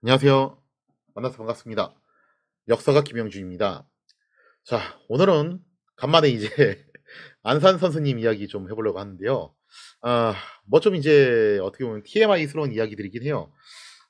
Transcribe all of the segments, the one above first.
안녕하세요. 만나서 반갑습니다. 역사가 김영준입니다. 자, 오늘은 간만에 이제 안산 선수님 이야기 좀 해보려고 하는데요. 아, 뭐 좀 이제 어떻게 보면 TMI스러운 이야기들이긴 해요.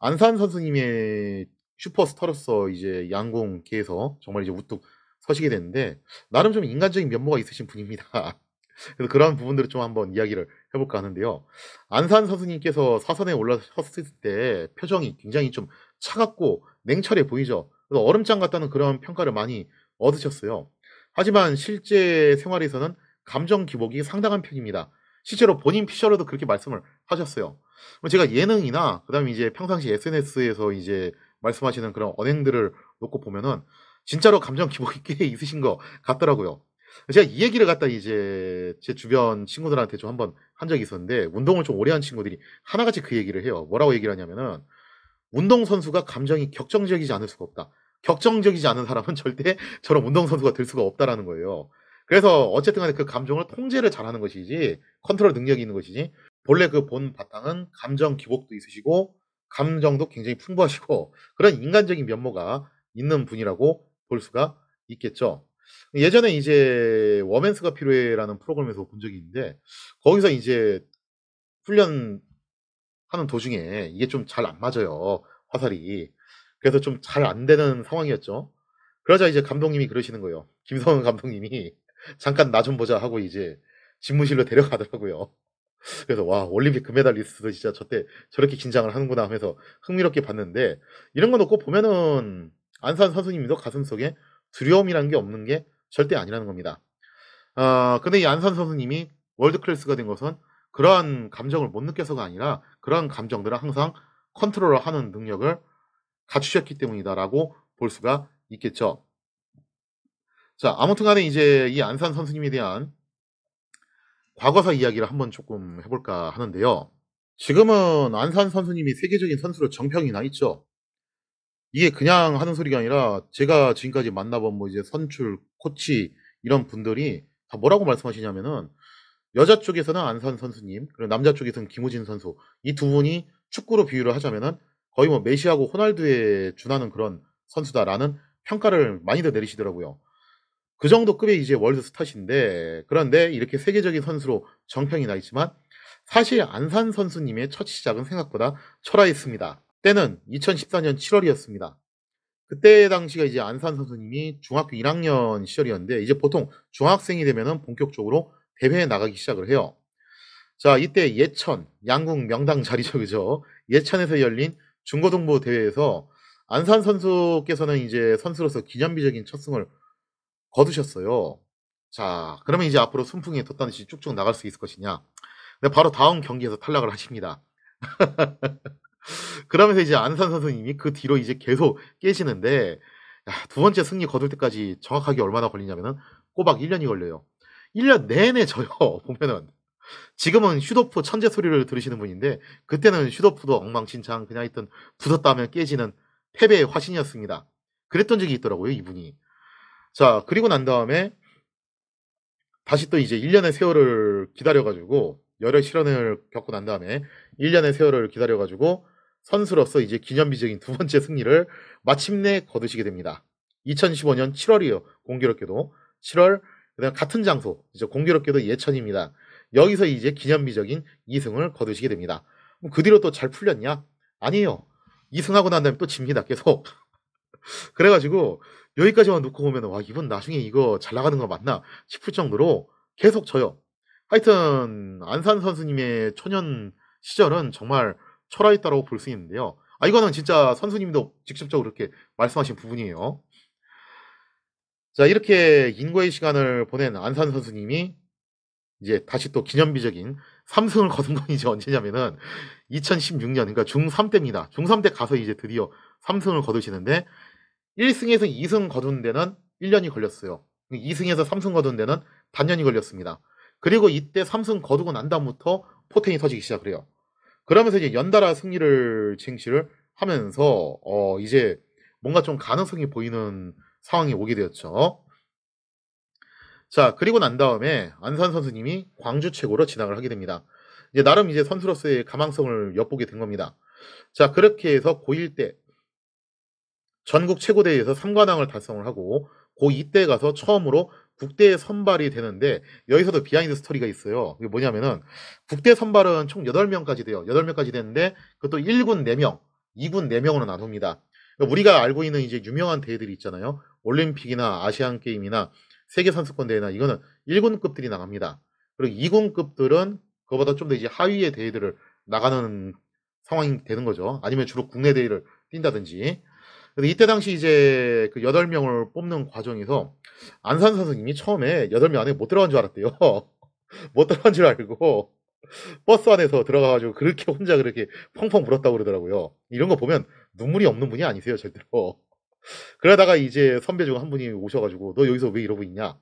안산 선수님의 슈퍼스타로서 이제 양궁계에서 정말 이제 우뚝 서시게 됐는데 나름 좀 인간적인 면모가 있으신 분입니다. 그래서 그런 부분들을 좀 한번 이야기를 해볼까 하는데요. 안산 선수님께서 사선에 올라섰을 때 표정이 굉장히 좀 차갑고 냉철해 보이죠. 그래서 얼음장 같다는 그런 평가를 많이 얻으셨어요. 하지만 실제 생활에서는 감정 기복이 상당한 편입니다. 실제로 본인 피셜에도 그렇게 말씀을 하셨어요. 뭐 제가 예능이나 그다음에 이제 평상시 SNS에서 이제 말씀하시는 그런 언행들을 놓고 보면은 진짜로 감정 기복이 꽤 있으신 것 같더라고요. 제가 이 얘기를 갖다 이제 제 주변 친구들한테 좀 한번 한 적이 있었는데 운동을 좀 오래 한 친구들이 하나같이 그 얘기를 해요. 뭐라고 얘기를 하냐면은 운동선수가 감정이 격정적이지 않을 수가 없다. 격정적이지 않은 사람은 절대 저런 운동선수가 될 수가 없다라는 거예요. 그래서 어쨌든 간에 그 감정을 통제를 잘하는 것이지 컨트롤 능력이 있는 것이지 본래 그 본 바탕은 감정 기복도 있으시고 감정도 굉장히 풍부하시고 그런 인간적인 면모가 있는 분이라고 볼 수가 있겠죠. 예전에 이제 워맨스가 필요해라는 프로그램에서 본 적이 있는데 거기서 이제 훈련 하는 도중에 이게 좀 잘 안 맞아요 화살이 그래서 좀 잘 안 되는 상황이었죠. 그러자 이제 감독님이 그러시는 거예요. 김성은 감독님이 잠깐 나 좀 보자 하고 이제 집무실로 데려가더라고요. 그래서 와 올림픽 금메달리스트도 진짜 저때 저렇게 긴장을 하는구나 하면서 흥미롭게 봤는데 이런 거 놓고 보면은 안산 선수님도 가슴속에 두려움이란게 없는 게 절대 아니라는 겁니다. 어, 근데 이 안산 선수님이 월드 클래스가 된 것은 그러한 감정을 못 느껴서가 아니라 그러한 감정들을 항상 컨트롤을 하는 능력을 갖추셨기 때문이다라고 볼 수가 있겠죠. 자, 아무튼 간에 이제 이 안산 선수님에 대한 과거사 이야기를 한번 조금 해볼까 하는데요. 지금은 안산 선수님이 세계적인 선수로 정평이 나 있죠. 이게 그냥 하는 소리가 아니라 제가 지금까지 만나본 뭐 이제 선출, 코치 이런 분들이 다 뭐라고 말씀하시냐면은 여자 쪽에서는 안산 선수님, 그리고 남자 쪽에서는 김우진 선수 이 두 분이 축구로 비유를 하자면은 거의 뭐 메시하고 호날두에 준하는 그런 선수다라는 평가를 많이들 내리시더라고요. 그 정도 급의 이제 월드 스타신데 그런데 이렇게 세계적인 선수로 정평이 나 있지만 사실 안산 선수님의 첫 시작은 생각보다 철화했습니다. 때는 2014년 7월이었습니다. 그때 당시가 이제 안산 선수님이 중학교 1학년 시절이었는데 이제 보통 중학생이 되면은 본격적으로 대회에 나가기 시작을 해요. 자, 이때 예천, 양궁 명당 자리죠, 그죠? 예천에서 열린 중고등부 대회에서 안산 선수께서는 이제 선수로서 기념비적인 첫 승을 거두셨어요. 자, 그러면 이제 앞으로 순풍에 덧단시 쭉쭉 나갈 수 있을 것이냐. 근데 바로 다음 경기에서 탈락을 하십니다. 그러면서 이제 안산 선수님이 그 뒤로 이제 계속 깨시는데 야, 두 번째 승리 거둘 때까지 정확하게 얼마나 걸리냐면은 꼬박 1년이 걸려요. 1년 내내 저요 보면은 지금은 슈도프 천재 소리를 들으시는 분인데 그때는 슈도프도 엉망진창 그냥 있던 부쉈다면 깨지는 패배의 화신이었습니다. 그랬던 적이 있더라고요 이분이. 자 그리고 난 다음에 다시 또 이제 1년의 세월을 기다려가지고 열혈 실현을 겪고 난 다음에 1년의 세월을 기다려가지고 선수로서 이제 기념비적인 두 번째 승리를 마침내 거두시게 됩니다. 2015년 7월이요. 공교롭게도 7월 그다음 같은 장소 이제 공교롭게도 예천입니다. 여기서 이제 기념비적인 2승을 거두시게 됩니다. 그 뒤로 또 잘 풀렸냐? 아니에요. 2승하고 난 다음에 또 집니다. 계속. 그래가지고 여기까지만 놓고 보면 와 이분 나중에 이거 잘 나가는 거 맞나 싶을 정도로 계속 져요. 하여튼 안산 선수님의 초년 시절은 정말 초라했다라고볼수 있는데요. 아 이거는 진짜 선수님도 직접적으로 이렇게 말씀하신 부분이에요. 자 이렇게 인과의 시간을 보낸 안산 선수님이 이제 다시 또 기념비적인 3승을 거둔 건 이제 언제냐면은 2016년 그러니까 중3 때입니다. 중3 때 가서 이제 드디어 3승을 거두시는데 1승에서 2승 거둔 데는 1년이 걸렸어요. 2승에서 3승 거둔 데는 반년이 걸렸습니다. 그리고 이때 3승 거두고 난 다음부터 포텐이 터지기 시작을 해요. 그러면서 이제 연달아 승리를 쟁취를 하면서 어 이제 뭔가 좀 가능성이 보이는 상황이 오게 되었죠. 자 그리고 난 다음에 안산 선수님이 광주 최고로 진학을 하게 됩니다. 이제 나름 이제 선수로서의 가망성을 엿보게 된 겁니다. 자 그렇게 해서 고1 때 전국 최고대회에서 3관왕을 달성을 하고 고2 때 가서 처음으로 국대 선발이 되는데 여기서도 비하인드 스토리가 있어요. 이게 뭐냐면은 국대 선발은 총 8명까지 돼요. 8명까지 되는데 그것도 1군 4명, 2군 4명으로 나눕니다. 그러니까 우리가 알고 있는 이제 유명한 대회들이 있잖아요. 올림픽이나 아시안 게임이나 세계 선수권 대회나 이거는 1군급들이 나갑니다. 그리고 2군급들은 그거보다 좀 더 이제 하위의 대회들을 나가는 상황이 되는 거죠. 아니면 주로 국내 대회를 뛴다든지 근데 이때 당시 이제 그 8명을 뽑는 과정에서 안산 선생님이 처음에 8명 안에 못 들어간 줄 알았대요. 못 들어간 줄 알고 버스 안에서 들어가가지고 그렇게 혼자 그렇게 펑펑 울었다고 그러더라고요. 이런 거 보면 눈물이 없는 분이 아니세요, 절대로. 그러다가 이제 선배 중 한 분이 오셔가지고 너 여기서 왜 이러고 있냐?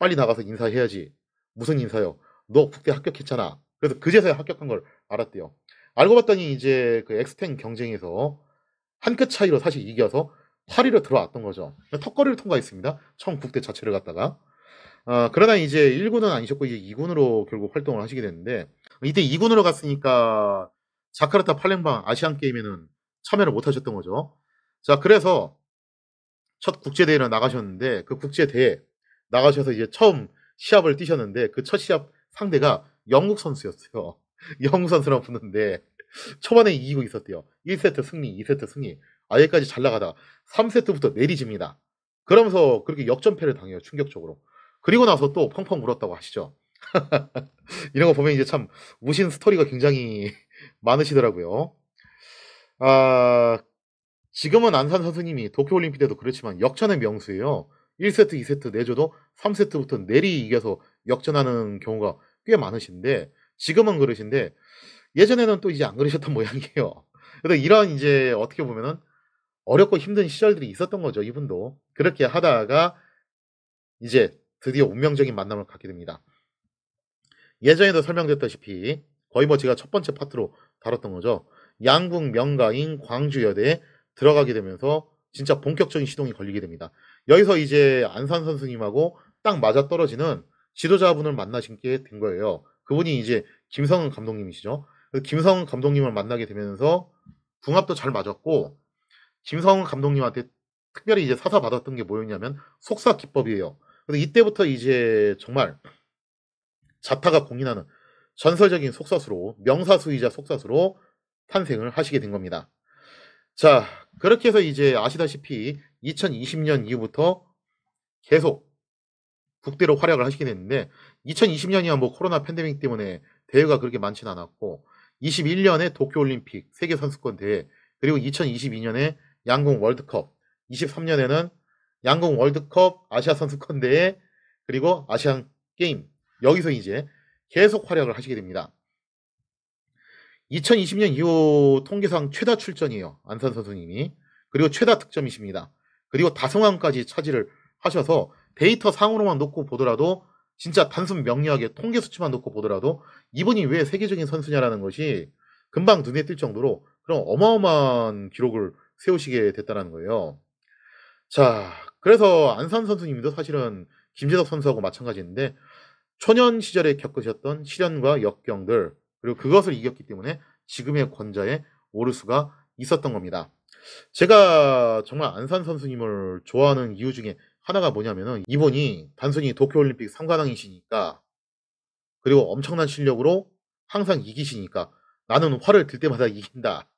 빨리 나가서 인사해야지. 무슨 인사요? 너 국대 합격했잖아. 그래서 그제서야 합격한 걸 알았대요. 알고 봤더니 이제 그 엑스텐 경쟁에서 한끗 차이로 사실 이겨서 8위로 들어왔던 거죠. 턱걸이를 통과했습니다. 처음 국대 자체를 갔다가. 어, 그러나 이제 1군은 아니셨고 이제 2군으로 결국 활동을 하시게 됐는데 이때 2군으로 갔으니까 자카르타 팔렘방 아시안 게임에는 참여를 못 하셨던 거죠. 자, 그래서 첫 국제 대회로 나가셨는데 그 국제 대회 나가셔서 이제 처음 시합을 뛰셨는데 그 첫 시합 상대가 영국 선수였어요. 영웅선수라붙는데 초반에 이기고 있었대요. 1세트 승리, 2세트 승리. 아예까지 잘 나가다 3세트부터 내리집니다. 그러면서 그렇게 역전패를 당해요. 충격적으로. 그리고 나서 또 펑펑 울었다고 하시죠. 이런 거 보면 이제 참 우신 스토리가 굉장히 많으시더라고요. 아, 지금은 안산 선수님이 도쿄올림픽 때도 그렇지만 역전의 명수예요. 1세트, 2세트 내줘도 3세트부터 내리 이겨서 역전하는 경우가 꽤 많으신데 지금은 그러신데 예전에는 또 이제 안 그러셨던 모양이에요. 그래서 이런 이제 어떻게 보면은 어렵고 힘든 시절들이 있었던 거죠. 이분도 그렇게 하다가 이제 드디어 운명적인 만남을 갖게 됩니다. 예전에도 설명드렸다시피 거의 뭐 제가 첫 번째 파트로 다뤘던 거죠. 양궁 명가인 광주여대에 들어가게 되면서 진짜 본격적인 시동이 걸리게 됩니다. 여기서 이제 안산 선수님하고 딱 맞아떨어지는 지도자분을 만나신 게 된 거예요. 그분이 이제 김성은 감독님이시죠. 그 김성은 감독님을 만나게 되면서 궁합도 잘 맞았고 김성은 감독님한테 특별히 이제 사사 받았던 게 뭐였냐면 속사 기법이에요. 그래서 이때부터 이제 정말 자타가 공인하는 전설적인 속사수로 명사수이자 속사수로 탄생을 하시게 된 겁니다. 자 그렇게 해서 이제 아시다시피 2020년 이후부터 계속 국대로 활약을 하시긴 했는데 2020년이야 뭐 코로나 팬데믹 때문에 대회가 그렇게 많진 않았고 21년에 도쿄올림픽 세계선수권 대회 그리고 2022년에 양궁 월드컵 23년에는 양궁 월드컵 아시아 선수권 대회 그리고 아시안 게임 여기서 이제 계속 활약을 하시게 됩니다. 2020년 이후 통계상 최다 출전이에요. 안산 선수님이. 그리고 최다 득점이십니다. 그리고 다승왕까지 차지를 하셔서 데이터 상으로만 놓고 보더라도 진짜 단순 명료하게 통계 수치만 놓고 보더라도 이분이 왜 세계적인 선수냐라는 것이 금방 눈에 띌 정도로 그런 어마어마한 기록을 세우시게 됐다는 거예요. 자, 그래서 안산 선수님도 사실은 김재석 선수하고 마찬가지인데 초년 시절에 겪으셨던 시련과 역경들 그리고 그것을 이겼기 때문에 지금의 권좌에 오를 수가 있었던 겁니다. 제가 정말 안산 선수님을 좋아하는 이유 중에 하나가 뭐냐면은 이분이 단순히 도쿄올림픽 상관왕이시니까 그리고 엄청난 실력으로 항상 이기시니까 나는 화를 들 때마다 이긴다.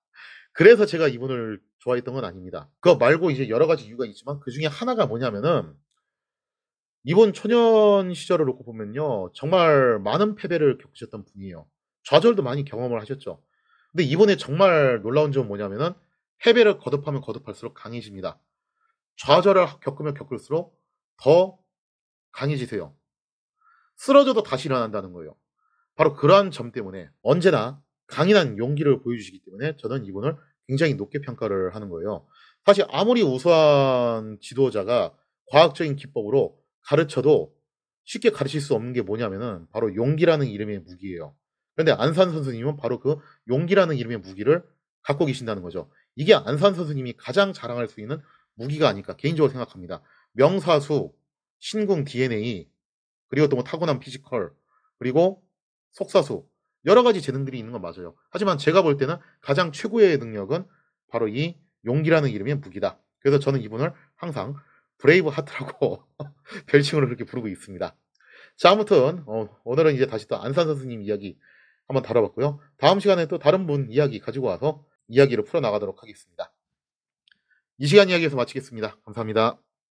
그래서 제가 이분을 좋아했던 건 아닙니다. 그거 말고 이제 여러 가지 이유가 있지만 그 중에 하나가 뭐냐면은 이번 초년 시절을 놓고 보면요. 정말 많은 패배를 겪으셨던 분이에요. 좌절도 많이 경험을 하셨죠. 근데 이번에 정말 놀라운 점은 뭐냐면은 패배를 거듭하면 거듭할수록 강해집니다. 좌절을 겪으면 겪을수록 더 강해지세요. 쓰러져도 다시 일어난다는 거예요. 바로 그러한 점 때문에 언제나 강인한 용기를 보여주시기 때문에 저는 이분을 굉장히 높게 평가를 하는 거예요. 사실 아무리 우수한 지도자가 과학적인 기법으로 가르쳐도 쉽게 가르칠 수 없는 게 뭐냐면은 바로 용기라는 이름의 무기예요. 그런데 안산 선수님은 바로 그 용기라는 이름의 무기를 갖고 계신다는 거죠. 이게 안산 선수님이 가장 자랑할 수 있는 무기가 아닐까 개인적으로 생각합니다. 명사수, 신궁 DNA, 그리고 또 뭐 타고난 피지컬, 그리고 속사수 여러 가지 재능들이 있는 건 맞아요. 하지만 제가 볼 때는 가장 최고의 능력은 바로 이 용기라는 이름의 무기다. 그래서 저는 이분을 항상 브레이브 하트라고 별칭으로 그렇게 부르고 있습니다. 자 아무튼 어, 오늘은 이제 다시 또 안산 선생님 이야기 한번 다뤄봤고요. 다음 시간에 또 다른 분 이야기 가지고 와서 이야기를 풀어나가도록 하겠습니다. 이 시간 이야기에서 마치겠습니다. 감사합니다.